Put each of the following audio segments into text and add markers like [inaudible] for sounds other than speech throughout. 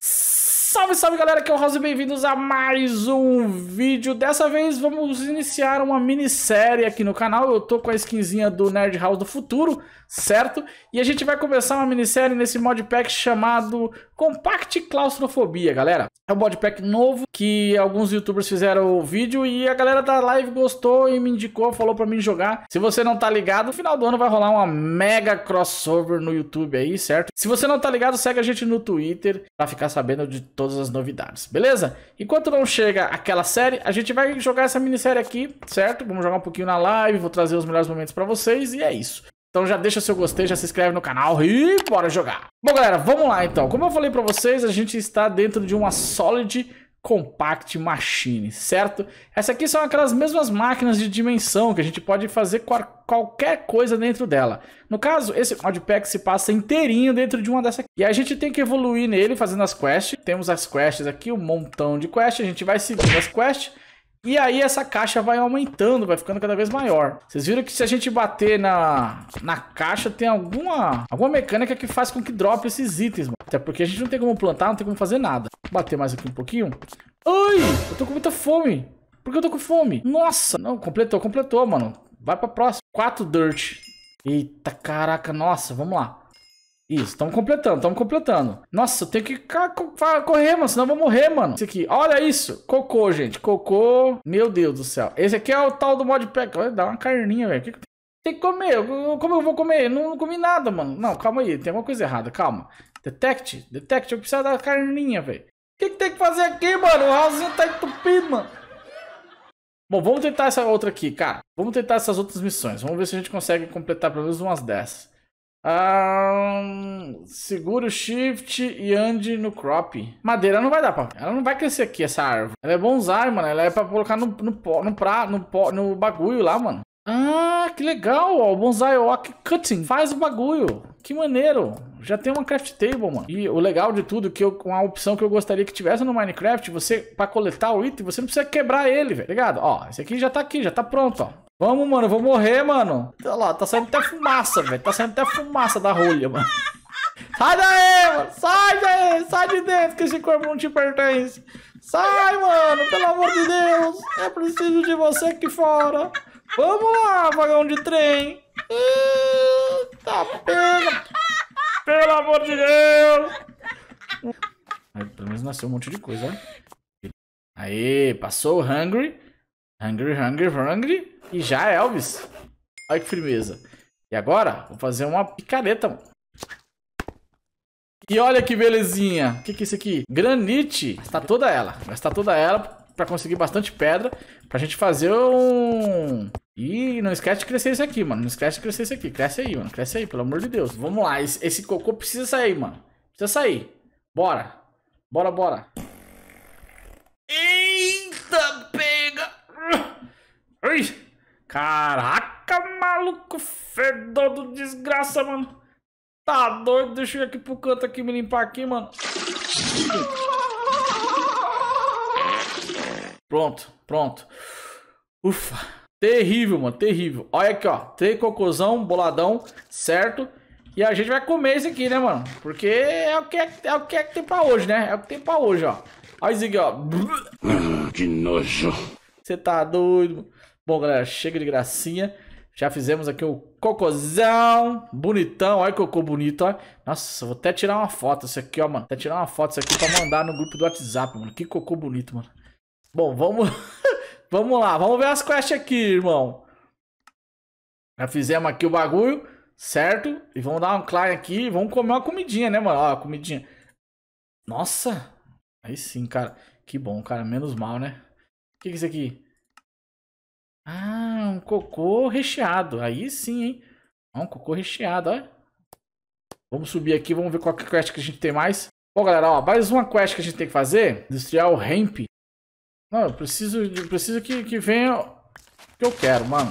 Salve, salve galera, aqui é o Rosa e bem-vindos a mais um vídeo. Dessa vez vamos iniciar uma minissérie aqui no canal. Eu tô com a skinzinha do Nerd House do futuro, certo? E a gente vai começar uma minissérie nesse modpack chamado Compact Claustrofobia, galera. É um pack novo que alguns youtubers fizeram o vídeo e a galera da live gostou e me indicou, falou para mim jogar. Se você não tá ligado, no final do ano vai rolar uma mega crossover no YouTube aí, certo? Se você não tá ligado, segue a gente no Twitter para ficar sabendo de todas as novidades, beleza? Enquanto não chega aquela série, a gente vai jogar essa minissérie aqui, certo? Vamos jogar um pouquinho na live, vou trazer os melhores momentos para vocês e é isso. Então já deixa seu gostei, já se inscreve no canal e bora jogar. Bom, galera, vamos lá então. Como eu falei pra vocês, a gente está dentro de uma Solid Compact Machine, certo? Essa aqui são aquelas mesmas máquinas de dimensão que a gente pode fazer qualquer coisa dentro dela. No caso, esse modpack se passa inteirinho dentro de uma dessa aqui. E a gente tem que evoluir nele fazendo as quests. Temos as quests aqui, um montão de quests. A gente vai seguindo as quests e aí essa caixa vai aumentando, vai ficando cada vez maior. Vocês viram que se a gente bater na, na caixa, tem alguma, alguma mecânica que faz com que drop esses itens, mano. Até porque a gente não tem como plantar, não tem como fazer nada. Bater mais aqui um pouquinho. Ai, eu tô com muita fome. Por que eu tô com fome? Nossa, não, completou, completou, mano. Vai pra próxima. Quatro dirt. Eita, caraca, nossa, vamos lá. Isso, estamos completando, estão completando. Nossa, eu tenho que correr, mano, senão eu vou morrer, mano. Isso aqui, olha isso. Cocô, gente, cocô. Meu Deus do céu. Esse aqui é o tal do modpack. Olha, dá uma carninha, velho. que, que tem que comer? Eu, como eu vou comer? Eu não, não comi nada, mano. Não, calma aí, tem alguma coisa errada, calma. Detect, detect, eu preciso da carninha, velho. O que, que tem que fazer aqui, mano? O housezinho tá entupido, mano. Bom, vamos tentar essa outra aqui, cara. Vamos tentar essas outras missões. Vamos ver se a gente consegue completar pelo menos umas dessas. Um, seguro shift e ande no crop. Madeira não vai dar pra. Ela não vai crescer aqui, essa árvore. Ela é bonsai, mano. Ela é pra colocar no, no, pó, no, pra, no, pó, no bagulho lá, mano. Ah, que legal, ó. Bonsai Walk Cutting. Faz o bagulho. Que maneiro. Já tem uma craft table, mano. E o legal de tudo, que eu, uma opção que eu gostaria que tivesse no Minecraft, você, pra coletar o item, você não precisa quebrar ele, velho. Ligado? Ó, esse aqui já tá aqui, já tá pronto, ó. Vamos, mano, eu vou morrer, mano. Olha lá, tá saindo até fumaça, velho. Tá saindo até fumaça da rolha, mano. Sai daí, mano. Sai daí. Sai de dentro que esse corpo não te pertence. Sai, mano. Pelo amor de Deus. É preciso de você aqui fora. Vamos lá, vagão de trem. Eita, pega. Pelo amor de Deus. Aí, pelo menos nasceu um monte de coisa, né? Aê, passou o Hungry. Hungry, hungry, hungry. E já, Elvis. Olha que firmeza. E agora, vou fazer uma picareta, mano. E olha que belezinha. O que, que é isso aqui? Granite. está toda ela. está toda ela pra conseguir bastante pedra. Pra gente fazer um... E não esquece de crescer isso aqui, mano. Não esquece de crescer isso aqui. Cresce aí, mano. Cresce aí, pelo amor de Deus. Vamos lá. Esse, esse cocô precisa sair, mano. Precisa sair. Bora. Bora, bora. Eita, pega! Ai! Caraca, maluco fedor do desgraça, mano. Tá doido? Deixa eu ir aqui pro canto aqui me limpar aqui, mano. Pronto, pronto. Ufa. Terrível, mano, terrível. Olha aqui, ó. Tem cocôzão, boladão, certo? E a gente vai comer isso aqui, né, mano? Porque é o que é, é, o que, é que tem pra hoje, né? É o que tem pra hoje, ó. Olha isso aqui, ó. Ah, que nojo. Você tá doido, mano. Bom, galera, chega de gracinha. Já fizemos aqui o cocôzão. Bonitão. Olha que cocô bonito, ó. Nossa, vou até tirar uma foto isso aqui, ó, mano. Vou até tirar uma foto isso aqui pra mandar no grupo do WhatsApp, mano. Que cocô bonito, mano. Bom, vamos... [laughs] vamos lá. Vamos ver as quests aqui, irmão. Já fizemos aqui o bagulho, certo? E vamos dar um claro aqui e vamos comer uma comidinha, né, mano? Ó, comidinha. Nossa! Aí sim, cara. Que bom, cara. Menos mal, né? O que, que é isso aqui? Ah, um cocô recheado. Aí sim, hein? um cocô recheado, ó. Vamos subir aqui, vamos ver qual que quest que a gente tem mais. Bom, galera, ó, mais uma quest que a gente tem que fazer. Industrial Ramp. Não, eu preciso, eu preciso que, que venha o que eu quero, mano.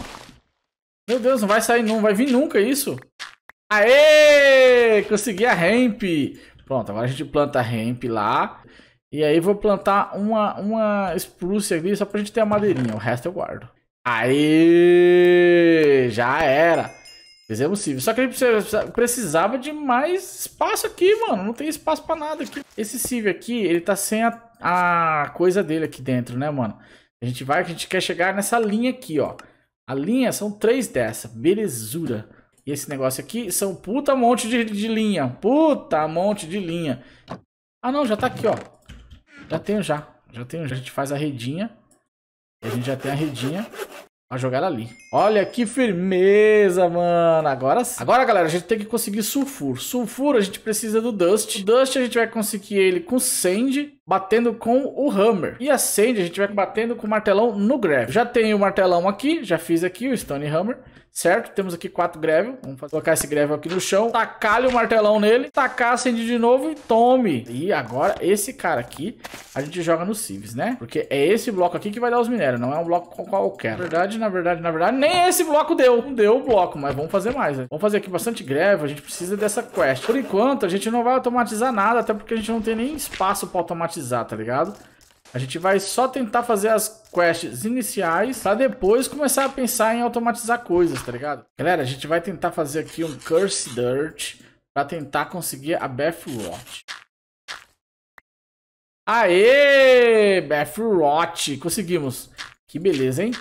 Meu Deus, não vai sair, não vai vir nunca isso. Aê! Consegui a ramp! Pronto, agora a gente planta a ramp lá. E aí vou plantar uma, uma spruce ali só pra gente ter a madeirinha. O resto eu guardo. Aí, já era. Fizemos sim. Só que a gente precisava de mais espaço aqui, mano. Não tem espaço pra nada aqui. Esse Civ aqui, ele tá sem a, a coisa dele aqui dentro, né, mano? A gente vai, a gente quer chegar nessa linha aqui, ó. A linha são três dessa. Belezura. E esse negócio aqui são puta monte de, de linha. Puta monte de linha. Ah, não, já tá aqui, ó. Já tenho já. Já tenho já. A gente faz a redinha. A gente já tem a redinha. Uma jogada ali. Olha que firmeza, mano. Agora sim. Agora, galera, a gente tem que conseguir sulfuro. Sulfuro a gente precisa do Dust. O Dust a gente vai conseguir ele com Sand batendo com o hammer. E acende a gente vai batendo com o martelão no gravel. Já tenho o martelão aqui, já fiz aqui o stone hammer, certo? Temos aqui quatro gravel, vamos colocar esse gravel aqui no chão, tacar o martelão nele, tacar acende de novo e tome. E agora esse cara aqui a gente joga no Civis, né? Porque é esse bloco aqui que vai dar os minérios, não é um bloco qualquer. Na verdade, na verdade, na verdade, nem esse bloco deu. Não deu o bloco, mas vamos fazer mais, né? Vamos fazer aqui bastante gravel, a gente precisa dessa quest. Por enquanto, a gente não vai automatizar nada, até porque a gente não tem nem espaço para automatizar automatizar, tá ligado? A gente vai só tentar fazer as quests iniciais pra depois começar a pensar em automatizar coisas, tá ligado? Galera, a gente vai tentar fazer aqui um Curse Dirt pra tentar conseguir a Beth Roth. Aê! Beth Roth! Conseguimos! Que beleza, hein?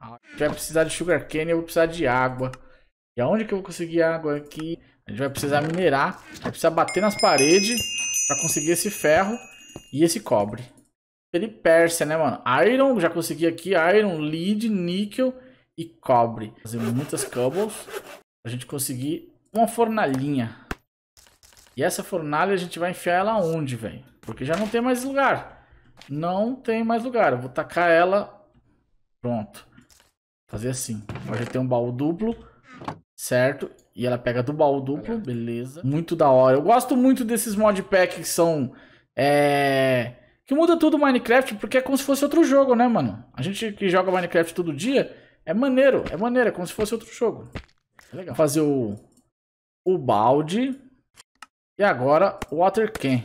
A gente vai precisar de Sugar Cane, eu vou precisar de água. E aonde que eu vou conseguir água aqui? A gente vai precisar minerar, vai precisar bater nas paredes pra conseguir esse ferro. E esse cobre. Ele Pérsia, né, mano? Iron, já consegui aqui. Iron, lead, níquel e cobre. Fazer muitas cobbles pra gente conseguir uma fornalhinha. E essa fornalha a gente vai enfiar ela onde, velho? Porque já não tem mais lugar. Não tem mais lugar. Eu vou tacar ela. Pronto. Fazer assim. Agora já tem um baú duplo. Certo? E ela pega do baú duplo. Beleza. Muito da hora. Eu gosto muito desses modpacks que são é. Que muda tudo o Minecraft, porque é como se fosse outro jogo, né, mano? A gente que joga Minecraft todo dia, é maneiro, é maneiro, é como se fosse outro jogo. É legal. Vou fazer o, o balde e agora o water can.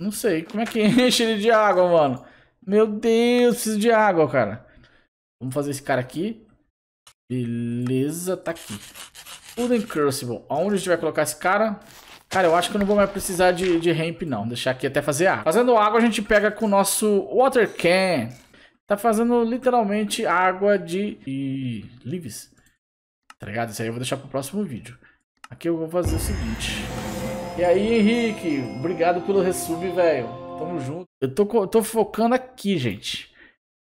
Não sei, como é que [laughs] enche ele de água, mano? Meu Deus, preciso de água, cara. Vamos fazer esse cara aqui. Beleza, tá aqui. Tudo Incursible. Aonde a gente vai colocar esse cara? Cara, eu acho que eu não vou mais precisar de, de ramp, não. Deixar aqui até fazer água. Fazendo água, a gente pega com o nosso water can. Tá fazendo literalmente água de, E... leaves. Tá ligado? Isso aí eu vou deixar pro próximo vídeo. Aqui eu vou fazer o seguinte. E aí, Henrique? Obrigado pelo resub, velho. Tamo junto. Eu tô, tô focando aqui, gente.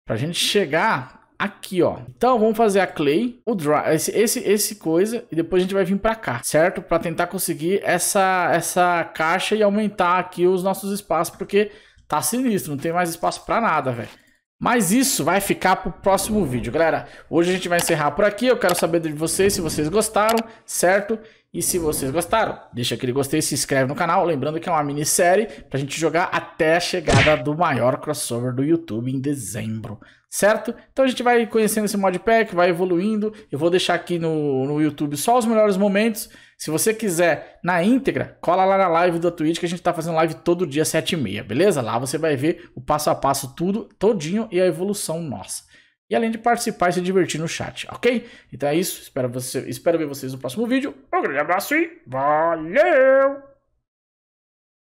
Pra gente chegar aqui, ó. Então, vamos fazer a clay, o dry, esse, esse, esse coisa, e depois a gente vai vir pra cá, certo? Pra tentar conseguir essa, essa caixa e aumentar aqui os nossos espaços, porque tá sinistro, não tem mais espaço pra nada, velho. Mas isso vai ficar pro próximo vídeo, galera. Hoje a gente vai encerrar por aqui, eu quero saber de vocês, se vocês gostaram, certo? E se vocês gostaram, deixa aquele gostei, se inscreve no canal. Lembrando que é uma minissérie pra gente jogar até a chegada do maior crossover do YouTube em dezembro, certo? Então a gente vai conhecendo esse modpack, vai evoluindo. Eu vou deixar aqui no, no YouTube só os melhores momentos. Se você quiser na íntegra, cola lá na live da Twitch que a gente tá fazendo live todo dia 7h30, beleza? Lá você vai ver o passo a passo tudo, todinho e a evolução nossa além de participar e se divertir no chat, ok? Então é isso, espero, você, espero ver vocês no próximo vídeo. Um grande abraço e valeu!